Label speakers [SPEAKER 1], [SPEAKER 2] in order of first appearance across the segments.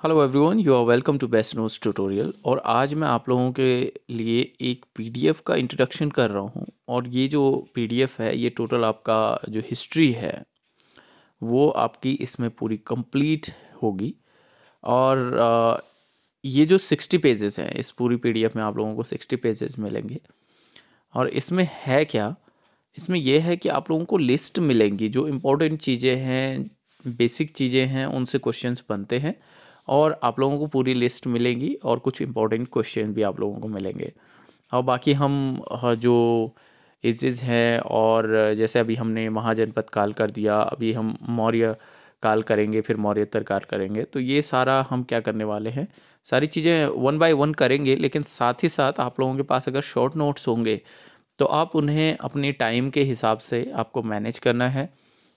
[SPEAKER 1] Hello everyone you are welcome to Best Notes tutorial और आज मैं आप लोगों के लिए एक पीडीएफ का इंट्रोडक्शन कर रहा हूँ और ये जो पीडीएफ है ये टोटल आपका जो हिस्ट्री है वो आपकी इसमें पूरी कंप्लीट होगी और ये जो सिक्सटी पेजेस हैं इस पूरी पीडीएफ में आप लोगों को सिक्सटी पेजेस मिलेंगे और इसमें है क्या इसमें यह है कि आप लोगों को लिस्ट मिलेंगी जो इम्पोर्टेंट चीज़ें हैं बेसिक चीज़ें हैं उनसे क्वेश्चंस बनते हैं और आप लोगों को पूरी लिस्ट मिलेंगी और कुछ इम्पोर्टेंट क्वेश्चन भी आप लोगों को मिलेंगे और बाकी हम हाँ, जो इज़ हैं और जैसे अभी हमने महाजनपद काल कर दिया अभी हम मौर्य काल करेंगे फिर मौर्य काल करेंगे तो ये सारा हम क्या करने वाले हैं सारी चीज़ें वन बाय वन करेंगे लेकिन साथ ही साथ आप लोगों के पास अगर शॉर्ट नोट्स होंगे तो आप उन्हें अपने टाइम के हिसाब से आपको मैनेज करना है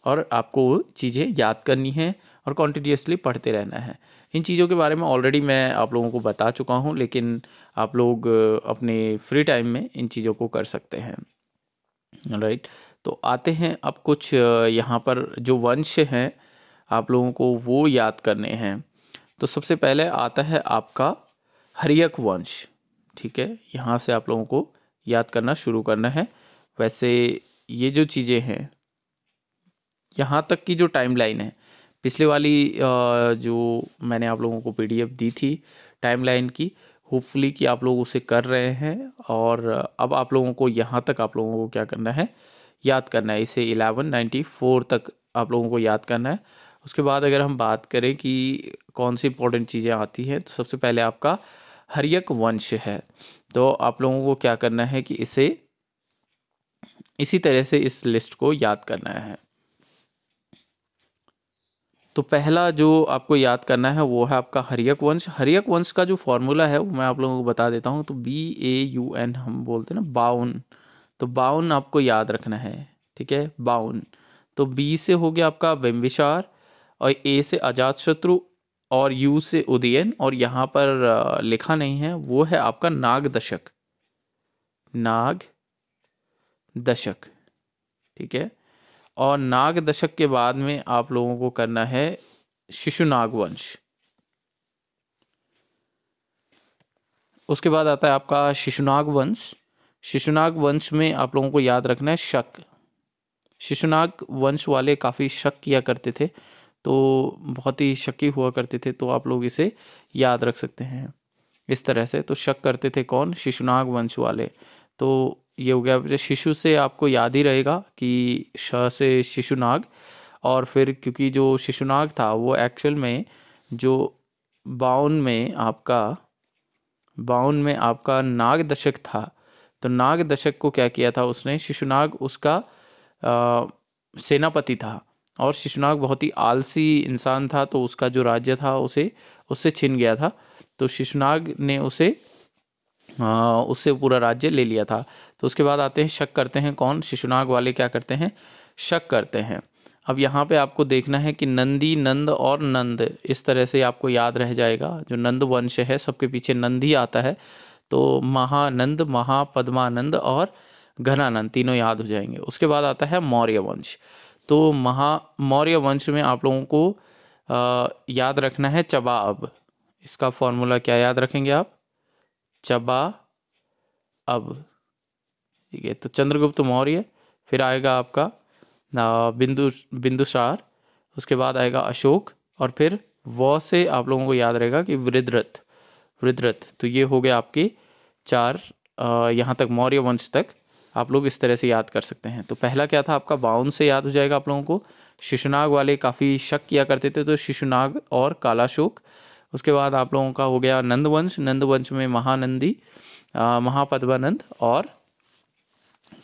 [SPEAKER 1] और आपको चीज़ें याद करनी है और कॉन्टीन्यूसली पढ़ते रहना है इन चीज़ों के बारे में ऑलरेडी मैं आप लोगों को बता चुका हूँ लेकिन आप लोग अपने फ्री टाइम में इन चीज़ों को कर सकते हैं राइट तो आते हैं अब कुछ यहाँ पर जो वंश हैं आप लोगों को वो याद करने हैं तो सबसे पहले आता है आपका हरियक वंश ठीक है यहाँ से आप लोगों को याद करना शुरू करना है वैसे ये जो चीज़ें हैं यहाँ तक की जो टाइमलाइन है पिछले वाली जो मैंने आप लोगों को पीडीएफ दी थी टाइमलाइन की होपफुली कि आप लोग उसे कर रहे हैं और अब आप लोगों को यहाँ तक आप लोगों को क्या करना है याद करना है इसे एलेवन नाइन्टी फोर तक आप लोगों को याद करना है उसके बाद अगर हम बात करें कि कौन सी इंपॉर्टेंट चीज़ें आती हैं तो सबसे पहले आपका हरियक वंश है तो आप लोगों को क्या करना है कि इसे इसी तरह से इस लिस्ट को याद करना है तो पहला जो आपको याद करना है वो है आपका हरियक वंश हरियक वंश का जो फॉर्मूला है वो मैं आप लोगों को बता देता हूँ तो बी ए यू एन हम बोलते हैं ना बाउन तो बाउन आपको याद रखना है ठीक है बाउन तो बी से हो गया आपका बिम्बिशार और ए से अजात शत्रु और यू से उदयन और यहाँ पर लिखा नहीं है वो है आपका नाग दशक नाग दशक ठीक है और नाग दशक के बाद में आप लोगों को करना है शिशु वंश उसके बाद आता है आपका शिशुनाग वंश शिशुनाग वंश में आप लोगों को याद रखना है शक शिशुनाग वंश वाले काफ़ी शक किया करते थे तो बहुत ही शकी हुआ करते थे तो आप लोग इसे याद रख सकते हैं इस तरह से तो शक करते थे कौन शिशुनाग वंश वाले तो ये हो गया शिशु से आपको याद ही रहेगा कि श से शिशुनाग और फिर क्योंकि जो शिशुनाग था वो एक्चुअल में जो बाउन में आपका बाउन में आपका नाग दशक था तो नाग दशक को क्या किया था उसने शिशुनाग उसका आ, सेनापति था और शिशुनाग बहुत ही आलसी इंसान था तो उसका जो राज्य था उसे उससे छिन गया था तो शिशुनाग ने उसे आ, उससे पूरा राज्य ले लिया था तो उसके बाद आते हैं शक करते हैं कौन शिशुनाग वाले क्या करते हैं शक करते हैं अब यहाँ पे आपको देखना है कि नंदी नंद और नंद इस तरह से आपको याद रह जाएगा जो नंद वंश है सबके पीछे नंद ही आता है तो महानंद महापद्मानंद और घनानंद तीनों याद हो जाएंगे उसके बाद आता है मौर्य वंश तो महा मौर्य वंश में आप लोगों को आ, याद रखना है चबाअब इसका फॉर्मूला क्या याद रखेंगे आप चबा अब ठीक है तो चंद्रगुप्त मौर्य फिर आएगा आपका बिंदु बिंदुसार उसके बाद आएगा अशोक और फिर व से आप लोगों को याद रहेगा कि वृद्रत वृद्रथ तो ये हो गए आपके चार यहाँ तक मौर्य वंश तक आप लोग इस तरह से याद कर सकते हैं तो पहला क्या था आपका बाउन से याद हो जाएगा आप लोगों को शिशुनाग वाले काफ़ी शक किया करते थे तो शिशुनाग और कालाशोक उसके बाद आप लोगों का हो गया नंदवंश नंदवंश में महानंदी महापद्मानंद और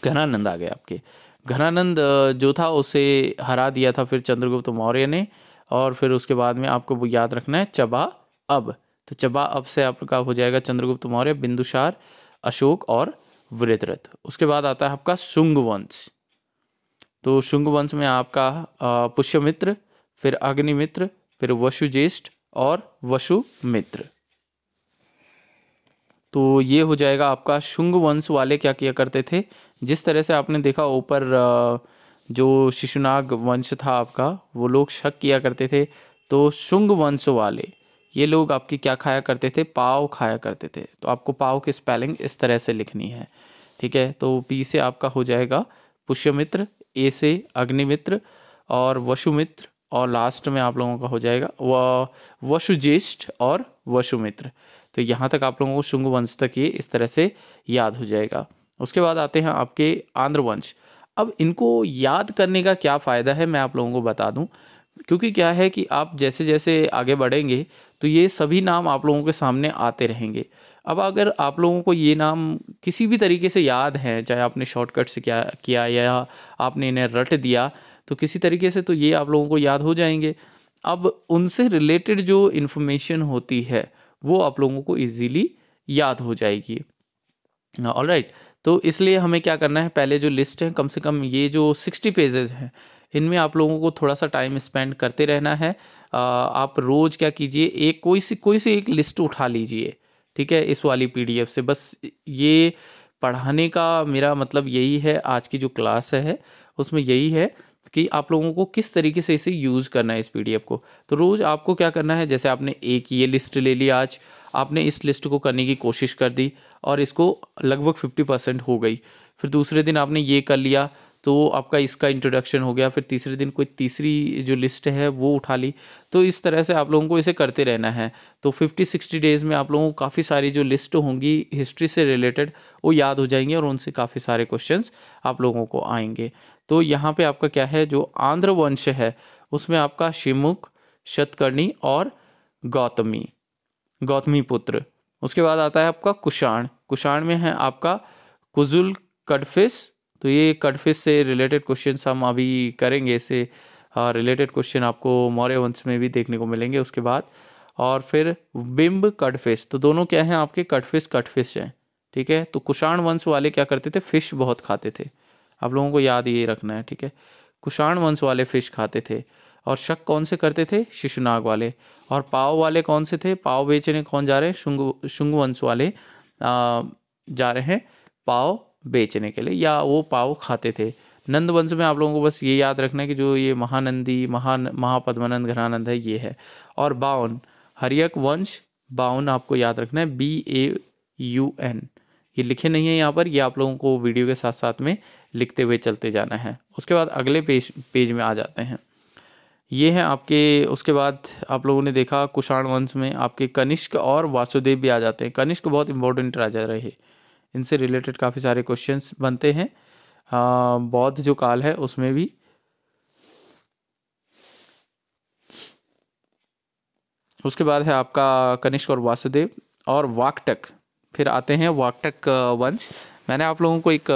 [SPEAKER 1] घनानंद आ गए आपके घनानंद जो था उसे हरा दिया था फिर चंद्रगुप्त मौर्य ने और फिर उसके बाद में आपको याद रखना है चबा अब तो चबा अब से आपका हो जाएगा चंद्रगुप्त मौर्य बिंदुसार अशोक और वृद्रथ उसके बाद आता है आपका शुंग वंश तो शुंग वंश में आपका पुष्यमित्र फिर अग्निमित्र फिर वसुज्येष्ठ और मित्र तो ये हो जाएगा आपका शुंग वंश वाले क्या किया करते थे जिस तरह से आपने देखा ऊपर जो शिशुनाग वंश था आपका वो लोग शक किया करते थे तो शुंग वंश वाले ये लोग आपके क्या खाया करते थे पाव खाया करते थे तो आपको पाव की स्पेलिंग इस तरह से लिखनी है ठीक है तो पी से आपका हो जाएगा पुष्यमित्र ए से अग्निमित्र और वशुमित्र और लास्ट में आप लोगों का हो जाएगा व वशुज्येष्ठ और वशुमित्र तो यहाँ तक आप लोगों को शुंग वंश तक ये इस तरह से याद हो जाएगा उसके बाद आते हैं आपके आंध्र वंश अब इनको याद करने का क्या फ़ायदा है मैं आप लोगों को बता दूं क्योंकि क्या है कि आप जैसे जैसे आगे बढ़ेंगे तो ये सभी नाम आप लोगों के सामने आते रहेंगे अब अगर आप लोगों को ये नाम किसी भी तरीके से याद हैं चाहे आपने शॉर्टकट से क्या किया या आपने इन्हें रट दिया तो किसी तरीके से तो ये आप लोगों को याद हो जाएंगे अब उनसे रिलेटेड जो इन्फॉर्मेशन होती है वो आप लोगों को इजीली याद हो जाएगी ऑल राइट right. तो इसलिए हमें क्या करना है पहले जो लिस्ट है कम से कम ये जो सिक्सटी पेजेस हैं इनमें आप लोगों को थोड़ा सा टाइम स्पेंड करते रहना है आप रोज़ क्या कीजिए एक कोई सी कोई सी एक लिस्ट उठा लीजिए ठीक है इस वाली पी से बस ये पढ़ाने का मेरा मतलब यही है आज की जो क्लास है उसमें यही है कि आप लोगों को किस तरीके से इसे यूज़ करना है इस पीडीएफ को तो रोज़ आपको क्या करना है जैसे आपने एक ये लिस्ट ले ली आज आपने इस लिस्ट को करने की कोशिश कर दी और इसको लगभग फिफ्टी परसेंट हो गई फिर दूसरे दिन आपने ये कर लिया तो आपका इसका इंट्रोडक्शन हो गया फिर तीसरे दिन कोई तीसरी जो लिस्ट है वो उठा ली तो इस तरह से आप लोगों को इसे करते रहना है तो फिफ्टी सिक्सटी डेज़ में आप लोगों को काफ़ी सारी जो लिस्ट होंगी हिस्ट्री से रिलेटेड वो याद हो जाएंगे और उनसे काफ़ी सारे क्वेश्चन आप लोगों को आएंगे तो यहाँ पर आपका क्या है जो आंध्र वंश है उसमें आपका शिमुख शतकर्णी और गौतमी गौतमी पुत्र उसके बाद आता है आपका कुषाण कुषाण में है आपका कुजुल कडफिस तो ये कटफिश से रिलेटेड क्वेश्चन हम अभी करेंगे इसे रिलेटेड हाँ, क्वेश्चन आपको मौर्य वंश में भी देखने को मिलेंगे उसके बाद और फिर बिम्ब कटफिश तो दोनों क्या हैं आपके कटफिश कटफिश हैं ठीक है तो कुषाण वंश वाले क्या करते थे फिश बहुत खाते थे आप लोगों को याद ये रखना है ठीक है कुषाण वंश वाले फिश खाते थे और शक कौन से करते थे शिशुनाग वाले और पाव वाले कौन से थे पाव बेचने कौन जा रहे हैं शुंग शुंग वंश वाले आ, जा रहे हैं पाव बेचने के लिए या वो पाव खाते थे नंद वंश में आप लोगों को बस ये याद रखना है कि जो ये महानंदी महान महापद्मानंद घरानंद है ये है और बावन हरियक वंश बावन आपको याद रखना है बी ए यू एन ये लिखे नहीं है यहाँ पर ये आप लोगों को वीडियो के साथ साथ में लिखते हुए चलते जाना है उसके बाद अगले पेज पेज में आ जाते हैं ये हैं आपके उसके बाद आप लोगों ने देखा कुषाण वंश में आपके कनिष्क और वासुदेव भी आ जाते हैं कनिष्क बहुत इंपॉर्टेंट राजा रहे इनसे रिलेटेड काफ़ी सारे क्वेश्चंस बनते हैं बौद्ध जो काल है उसमें भी उसके बाद है आपका कनिष्क और वासुदेव और वाकटक फिर आते हैं वाकटक वंश मैंने आप लोगों को एक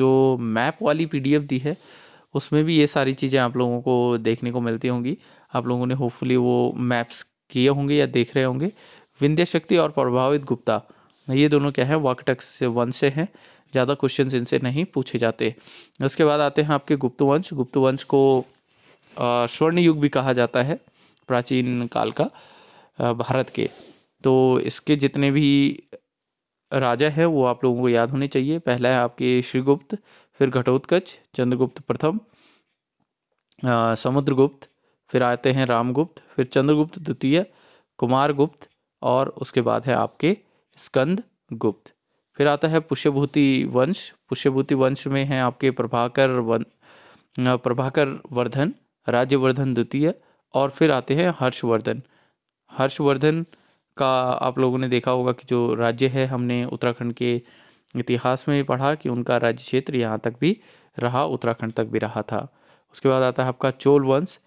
[SPEAKER 1] जो मैप वाली पीडीएफ दी है उसमें भी ये सारी चीज़ें आप लोगों को देखने को मिलती होंगी आप लोगों ने होपफुली वो मैप्स किए होंगे या देख रहे होंगे विंध्य शक्ति और प्रभावित गुप्ता ये दोनों क्या है वाकटक से वंश से हैं ज़्यादा क्वेश्चन इनसे नहीं पूछे जाते उसके बाद आते हैं आपके गुप्त वंश गुप्त वंश को स्वर्ण युग भी कहा जाता है प्राचीन काल का भारत के तो इसके जितने भी राजा हैं वो आप लोगों को याद होने चाहिए पहला है आपके श्रीगुप्त फिर घटोत्कच चंद्रगुप्त प्रथम समुद्रगुप्त फिर आते हैं रामगुप्त फिर चंद्रगुप्त द्वितीय कुमारगुप्त और उसके बाद है आपके स्कंद गुप्त फिर आता है पुष्यभूति वंश पुष्यभूति वंश में हैं आपके प्रभाकर वन प्रभाकर वर्धन राज्यवर्धन द्वितीय और फिर आते हैं हर्षवर्धन हर्षवर्धन का आप लोगों ने देखा होगा कि जो राज्य है हमने उत्तराखंड के इतिहास में पढ़ा कि उनका राज्य क्षेत्र यहाँ तक भी रहा उत्तराखंड तक भी रहा था उसके बाद आता है आपका चोल वंश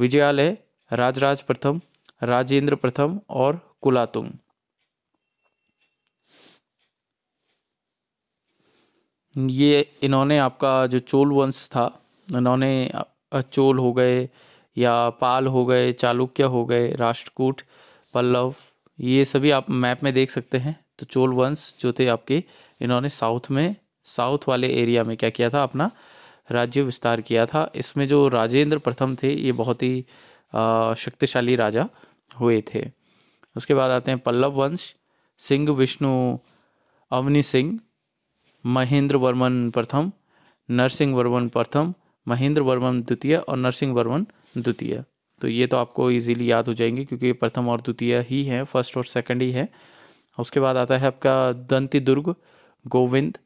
[SPEAKER 1] विजयालय राजराज प्रथम राजेंद्र प्रथम और कुलातुंग ये इन्होंने आपका जो चोल वंश था इन्होंने चोल हो गए या पाल हो गए चालुक्य हो गए राष्ट्रकूट पल्लव ये सभी आप मैप में देख सकते हैं तो चोल वंश जो थे आपके इन्होंने साउथ में साउथ वाले एरिया में क्या किया था अपना राज्य विस्तार किया था इसमें जो राजेंद्र प्रथम थे ये बहुत ही शक्तिशाली राजा हुए थे उसके बाद आते हैं पल्लव वंश सिंह विष्णु अवनी सिंह महेंद्र वर्मन प्रथम नरसिंह वर्मन प्रथम महेंद्र वर्मन द्वितीय और नरसिंह वर्मन द्वितीय तो ये तो आपको इजीली याद हो जाएंगे क्योंकि ये प्रथम और द्वितीय ही हैं फर्स्ट और सेकंड ही है उसके बाद आता है आपका दंती दुर्ग गोविंद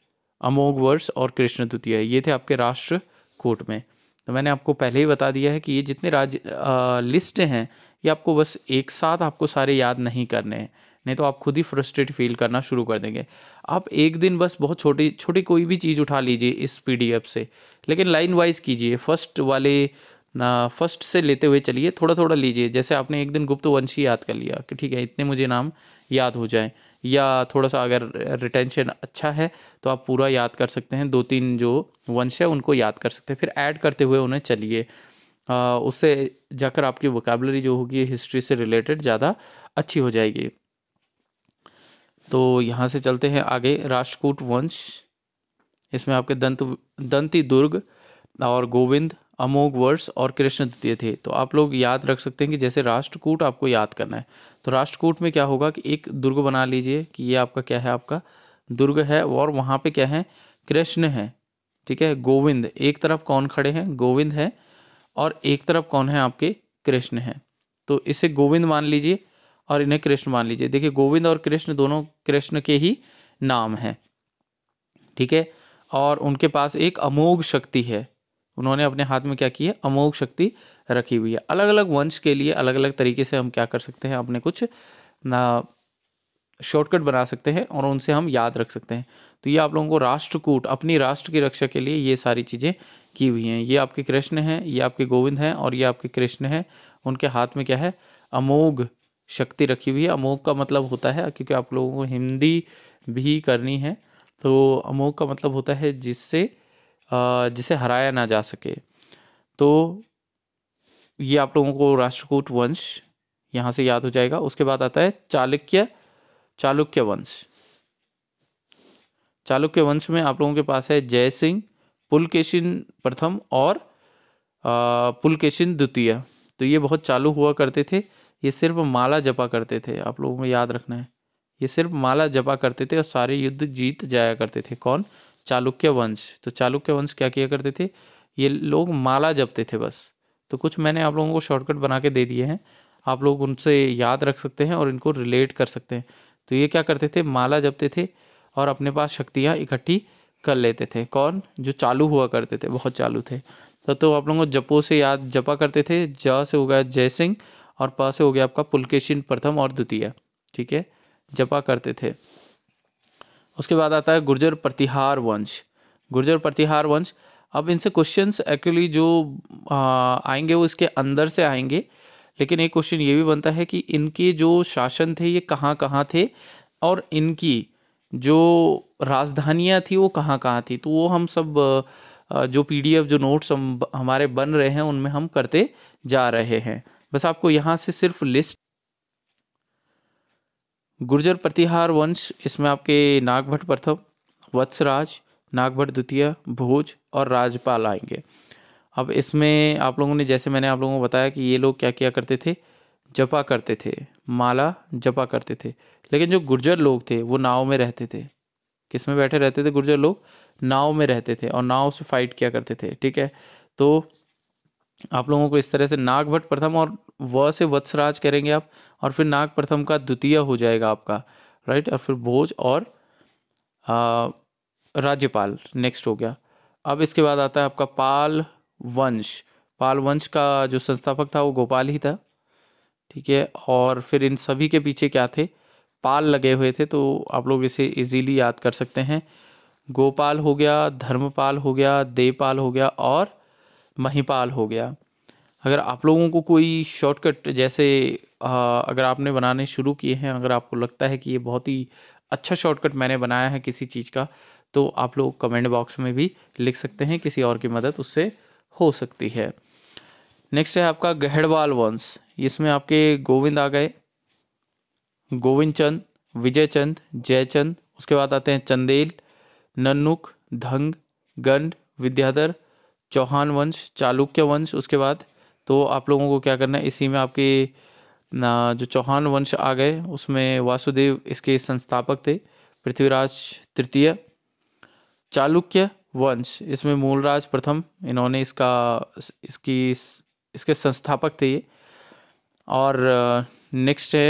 [SPEAKER 1] अमोघ वर्ष और कृष्ण द्वितीय ये थे आपके राष्ट्र कोट में तो मैंने आपको पहले ही बता दिया है कि ये जितने राज्य लिस्ट हैं ये आपको बस एक साथ आपको सारे याद नहीं करने हैं नहीं तो आप खुद ही फ्रस्ट्रेट फील करना शुरू कर देंगे आप एक दिन बस बहुत छोटी छोटी कोई भी चीज़ उठा लीजिए इस पी से लेकिन लाइन वाइज कीजिए फर्स्ट वाले फर्स्ट से लेते हुए चलिए थोड़ा थोड़ा लीजिए जैसे आपने एक दिन गुप्त वंशी याद कर लिया कि ठीक है इतने मुझे नाम याद हो जाए या थोड़ा सा अगर रिटेंशन अच्छा है तो आप पूरा याद कर सकते हैं दो तीन जो वंश है उनको याद कर सकते हैं फिर ऐड करते हुए उन्हें चलिए उससे जाकर आपकी वोकेबलरी जो होगी हिस्ट्री से रिलेटेड ज़्यादा अच्छी हो जाएगी तो यहाँ से चलते हैं आगे राष्ट्रकूट वंश इसमें आपके दंत दंती दुर्ग और गोविंद अमोघ वर्ष और कृष्ण द्वितीय थे तो आप लोग याद रख सकते हैं कि जैसे राष्ट्रकूट आपको याद करना है तो राष्ट्रकूट में क्या होगा कि एक दुर्ग बना लीजिए कि ये आपका क्या है आपका दुर्ग है और वहाँ पे क्या है कृष्ण है ठीक है गोविंद एक तरफ कौन खड़े हैं गोविंद है और एक तरफ कौन है आपके कृष्ण है तो इसे गोविंद मान लीजिए और इन्हें कृष्ण मान लीजिए देखिए गोविंद और कृष्ण दोनों कृष्ण के ही नाम हैं ठीक है और उनके पास एक अमोघ शक्ति है उन्होंने अपने हाथ में क्या की है अमोघ शक्ति रखी हुई है अलग अलग वंश के लिए अलग अलग तरीके से हम क्या कर सकते हैं अपने कुछ ना शॉर्टकट बना सकते हैं और उनसे हम याद रख सकते हैं तो ये आप लोगों को राष्ट्रकूट अपनी राष्ट्र की रक्षा के लिए ये सारी चीज़ें की हुई हैं ये आपके कृष्ण हैं ये आपके गोविंद हैं और ये आपके कृष्ण हैं उनके हाथ में क्या है अमोघ शक्ति रखी हुई है अमोघ का मतलब होता है क्योंकि आप लोगों को हिंदी भी करनी है तो अमोघ का मतलब होता है जिससे जिसे हराया ना जा सके तो ये आप लोगों को राष्ट्रकूट वंश यहाँ से याद हो जाएगा उसके बाद आता है चालुक्य चालुक्य वंश चालुक्य वंश में आप लोगों के पास है जय सिंह पुलकेशिन प्रथम और पुलकेशिन द्वितीय तो ये बहुत चालू हुआ करते थे ये सिर्फ माला जपा करते थे आप लोगों को याद रखना है ये सिर्फ माला जपा करते थे और सारे युद्ध जीत जाया करते थे कौन चालुक्य वंश तो चालुक्य वंश क्या किया करते थे ये लोग माला जपते थे बस तो कुछ मैंने आप लोगों को शॉर्टकट बना के दे दिए हैं आप लोग उनसे याद रख सकते हैं और इनको रिलेट कर सकते हैं तो ये क्या करते थे माला जपते थे और अपने पास शक्तियाँ इकट्ठी कर लेते थे कौन जो चालू हुआ करते थे बहुत चालू थे तो तो आप लोगों को जपो से याद जपा करते थे ज से गया जय सिंह और पास से हो गया आपका पुलकेशिन प्रथम और द्वितीय ठीक है जपा करते थे उसके बाद आता है गुर्जर प्रतिहार वंश गुर्जर प्रतिहार वंश अब इनसे क्वेश्चंस एक्चुअली जो आएंगे वो इसके अंदर से आएंगे लेकिन एक क्वेश्चन ये भी बनता है कि इनके जो शासन थे ये कहाँ कहाँ थे और इनकी जो राजधानियाँ थी वो कहाँ कहाँ थी तो वो हम सब जो पीडीएफ जो नोट्स हम हमारे बन रहे हैं उनमें हम करते जा रहे हैं बस आपको यहाँ से सिर्फ लिस्ट गुर्जर प्रतिहार वंश इसमें आपके नागभट्ट प्रथम वत्सराज नागभट्ट द्वितीय भोज और राजपाल आएंगे अब इसमें आप लोगों ने जैसे मैंने आप लोगों को बताया कि ये लोग क्या क्या करते थे जपा करते थे माला जपा करते थे लेकिन जो गुर्जर लोग थे वो नाव में रहते थे किस में बैठे रहते थे गुर्जर लोग नाव में रहते थे और नाव से फाइट किया करते थे ठीक है तो आप लोगों को इस तरह से नागभट्ट प्रथम और व से वत्सराज करेंगे आप और फिर नाग प्रथम का द्वितीय हो जाएगा आपका राइट और फिर भोज और राज्यपाल नेक्स्ट हो गया अब इसके बाद आता है आपका पाल वंश पाल वंश का जो संस्थापक था वो गोपाल ही था ठीक है और फिर इन सभी के पीछे क्या थे पाल लगे हुए थे तो आप लोग इसे इजीली याद कर सकते हैं गोपाल हो गया धर्मपाल हो गया देवपाल हो गया और महिपाल हो गया अगर आप लोगों को कोई शॉर्टकट जैसे आ, अगर आपने बनाने शुरू किए हैं अगर आपको लगता है कि ये बहुत ही अच्छा शॉर्टकट मैंने बनाया है किसी चीज़ का तो आप लोग कमेंट बॉक्स में भी लिख सकते हैं किसी और की मदद उससे हो सकती है नेक्स्ट है आपका गहड़वाल वंश इसमें आपके गोविंद आ गए गोविंद चंद विजय चंद जयचंद उसके बाद आते हैं चंदेल नन्नुक धंग गंड विद्याधर चौहान वंश चालुक्य वंश उसके बाद तो आप लोगों को क्या करना है इसी में आपके ना जो चौहान वंश आ गए उसमें वासुदेव इसके संस्थापक थे पृथ्वीराज तृतीय चालुक्य वंश इसमें मूलराज प्रथम इन्होंने इसका इसकी इसके संस्थापक थे ये और नेक्स्ट है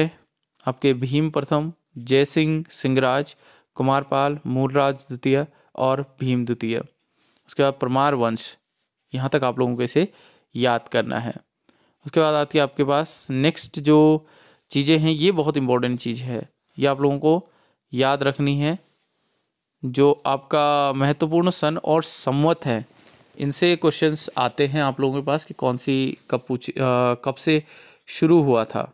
[SPEAKER 1] आपके भीम प्रथम जय सिंह सिंहराज कुमारपाल मूलराज द्वितीय और भीम द्वितीय उसके बाद परमार वंश यहाँ तक आप लोगों को इसे याद करना है उसके बाद आती है आपके पास नेक्स्ट जो चीज़ें हैं ये बहुत इंपॉर्टेंट चीज़ है ये आप लोगों को याद रखनी है जो आपका महत्वपूर्ण सन और संवत है इनसे क्वेश्चंस आते हैं आप लोगों के पास कि कौन सी कब पूछ कब से शुरू हुआ था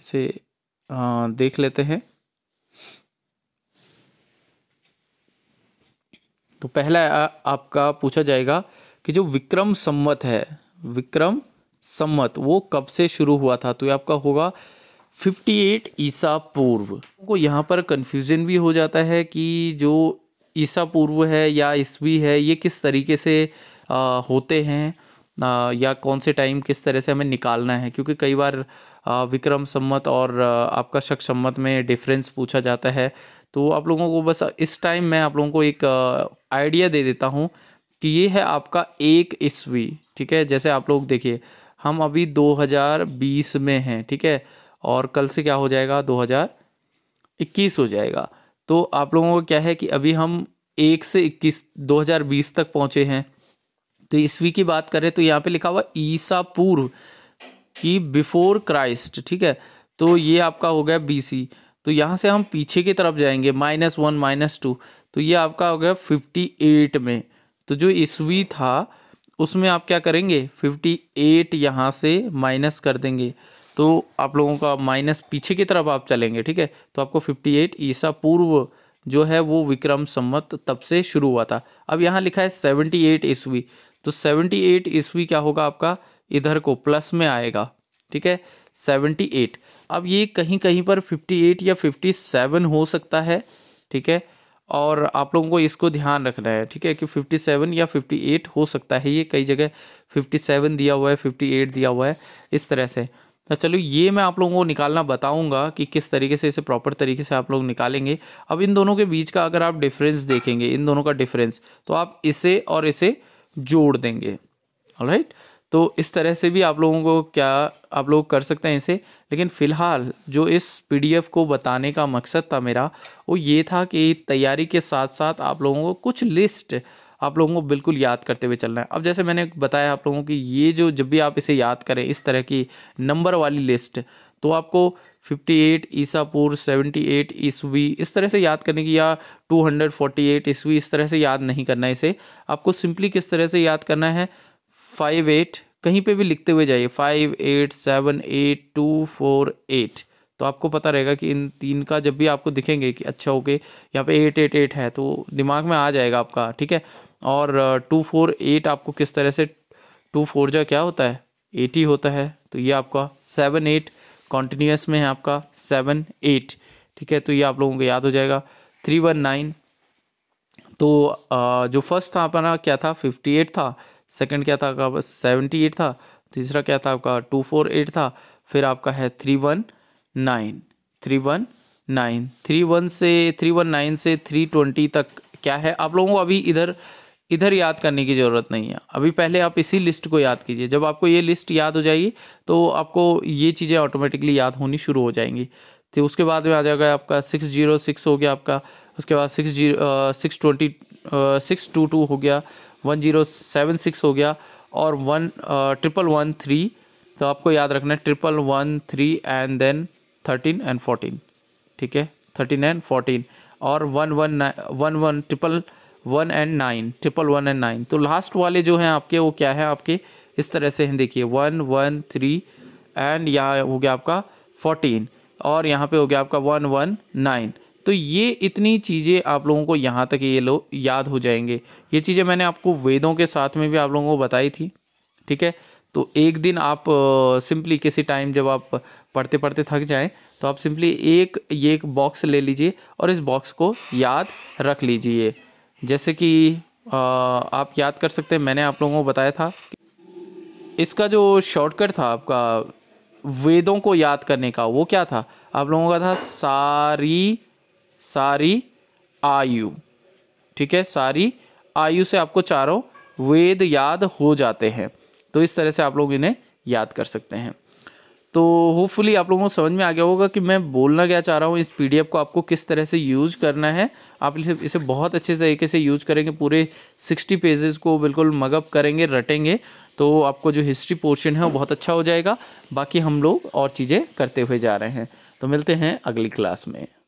[SPEAKER 1] इसे आ, देख लेते हैं तो पहला आपका पूछा जाएगा कि जो विक्रम सम्मत है विक्रम सम्मत वो कब से शुरू हुआ था तो ये आपका होगा 58 ईसा पूर्व को तो यहाँ पर कन्फ्यूज़न भी हो जाता है कि जो ईसा पूर्व है या ईस्वी है ये किस तरीके से आ, होते हैं आ, या कौन से टाइम किस तरह से हमें निकालना है क्योंकि कई बार आ, विक्रम सम्मत और आ, आपका शक सम्मत में डिफरेंस पूछा जाता है तो आप लोगों को बस इस टाइम मैं आप लोगों को एक आइडिया दे देता हूँ कि ये है आपका एक ईस्वी ठीक है जैसे आप लोग देखिए हम अभी 2020 में हैं ठीक है और कल से क्या हो जाएगा 2021 हो जाएगा तो आप लोगों को क्या है कि अभी हम एक से 21 2020 तक पहुँचे हैं तो ईस्वी की बात करें तो यहाँ पे लिखा हुआ ईसा पूर्व की बिफोर क्राइस्ट ठीक है तो ये आपका हो गया बी तो यहाँ से हम पीछे की तरफ जाएंगे माइनस वन माइनस टू तो ये आपका हो गया फिफ्टी एट में तो जो ईस्वी था उसमें आप क्या करेंगे फिफ्टी एट यहाँ से माइनस कर देंगे तो आप लोगों का माइनस पीछे की तरफ आप चलेंगे ठीक है तो आपको फिफ्टी एट ईसा पूर्व जो है वो विक्रम संवत तब से शुरू हुआ था अब यहाँ लिखा है सेवेंटी एट ईस्वी तो सेवेंटी एट ईस्वी क्या होगा आपका इधर को प्लस में आएगा ठीक है सेवेंटी एट अब ये कहीं कहीं पर 58 या 57 हो सकता है ठीक है और आप लोगों को इसको ध्यान रखना है ठीक है कि 57 या 58 हो सकता है ये कई जगह 57 दिया हुआ है 58 दिया हुआ है इस तरह से तो चलो ये मैं आप लोगों को निकालना बताऊंगा कि किस तरीके से इसे प्रॉपर तरीके से आप लोग निकालेंगे अब इन दोनों के बीच का अगर आप डिफरेंस देखेंगे इन दोनों का डिफरेंस तो आप इसे और इसे जोड़ देंगे राइट right? तो इस तरह से भी आप लोगों को क्या आप लोग कर सकते हैं इसे लेकिन फ़िलहाल जो इस पीडीएफ को बताने का मकसद था मेरा वो ये था कि तैयारी के साथ साथ आप लोगों को कुछ लिस्ट आप लोगों को बिल्कुल याद करते हुए चलना है अब जैसे मैंने बताया आप लोगों की ये जो जब भी आप इसे याद करें इस तरह की नंबर वाली लिस्ट तो आपको 58 ईसापुर 78 ईस्वी इस तरह से याद करने की या 248 ईस्वी इस तरह से याद नहीं करना है इसे आपको सिंपली किस तरह से याद करना है फाइव एट कहीं पे भी लिखते हुए जाइए five eight seven eight two four eight तो आपको पता रहेगा कि इन तीन का जब भी आपको दिखेंगे कि अच्छा ओके यहाँ पे एट एट एट है तो दिमाग में आ जाएगा आपका ठीक है और टू फोर एट आपको किस तरह से टू फोर जो क्या होता है एटी होता है तो ये आपका सेवन एट कॉन्टीन्यूस में है आपका सेवन एट ठीक है तो ये आप लोगों को याद हो जाएगा थ्री वन नाइन तो जो फर्स्ट था अपना क्या था फिफ्टी एट था सेकंड क्या था आपका सेवेंटी एट था तीसरा क्या था आपका टू फोर एट था फिर आपका है three one nine three one nine three one से थ्री वन नाइन से थ्री ट्वेंटी तक क्या है आप लोगों को अभी इधर इधर याद करने की ज़रूरत नहीं है अभी पहले आप इसी लिस्ट को याद कीजिए जब आपको ये लिस्ट याद हो जाएगी तो आपको ये चीज़ें ऑटोमेटिकली याद होनी शुरू हो जाएंगी तो उसके बाद में आ जाएगा आपका सिक्स जीरो सिक्स हो गया आपका उसके बाद six zero six twenty six two two हो गया वन जीरो सेवन सिक्स हो गया और वन ट्रिपल वन थ्री तो आपको याद रखना है triple one three and then thirteen and fourteen ठीक है थर्टीन एंड फोर्टीन और one one one one triple one and nine triple one and nine तो लास्ट वाले जो हैं आपके वो क्या है आपके इस तरह से हैं देखिए वन वन थ्री एंड यहाँ हो गया आपका फोर्टीन और यहाँ पे हो गया आपका वन वन नाइन तो ये इतनी चीज़ें आप लोगों को यहाँ तक ये लोग याद हो जाएंगे ये चीज़ें मैंने आपको वेदों के साथ में भी आप लोगों को बताई थी ठीक है तो एक दिन आप सिंपली किसी टाइम जब आप पढ़ते पढ़ते थक जाएं तो आप सिंपली एक ये एक बॉक्स ले लीजिए और इस बॉक्स को याद रख लीजिए जैसे कि आ, आप याद कर सकते हैं मैंने आप लोगों को बताया था इसका जो शॉर्टकट था आपका वेदों को याद करने का वो क्या था आप लोगों का था सारी सारी आयु ठीक है सारी आयु से आपको चारों वेद याद हो जाते हैं तो इस तरह से आप लोग इन्हें याद कर सकते हैं तो होपफुली आप लोगों को समझ में आ गया होगा कि मैं बोलना क्या चाह रहा हूँ इस पीडीएफ को आपको किस तरह से यूज करना है आप इसे इसे बहुत अच्छे तरीके से यूज करेंगे पूरे सिक्सटी पेजेस को बिल्कुल मगअप करेंगे रटेंगे तो आपको जो हिस्ट्री पोर्शन है वो बहुत अच्छा हो जाएगा बाकी हम लोग और चीज़ें करते हुए जा रहे हैं तो मिलते हैं अगली क्लास में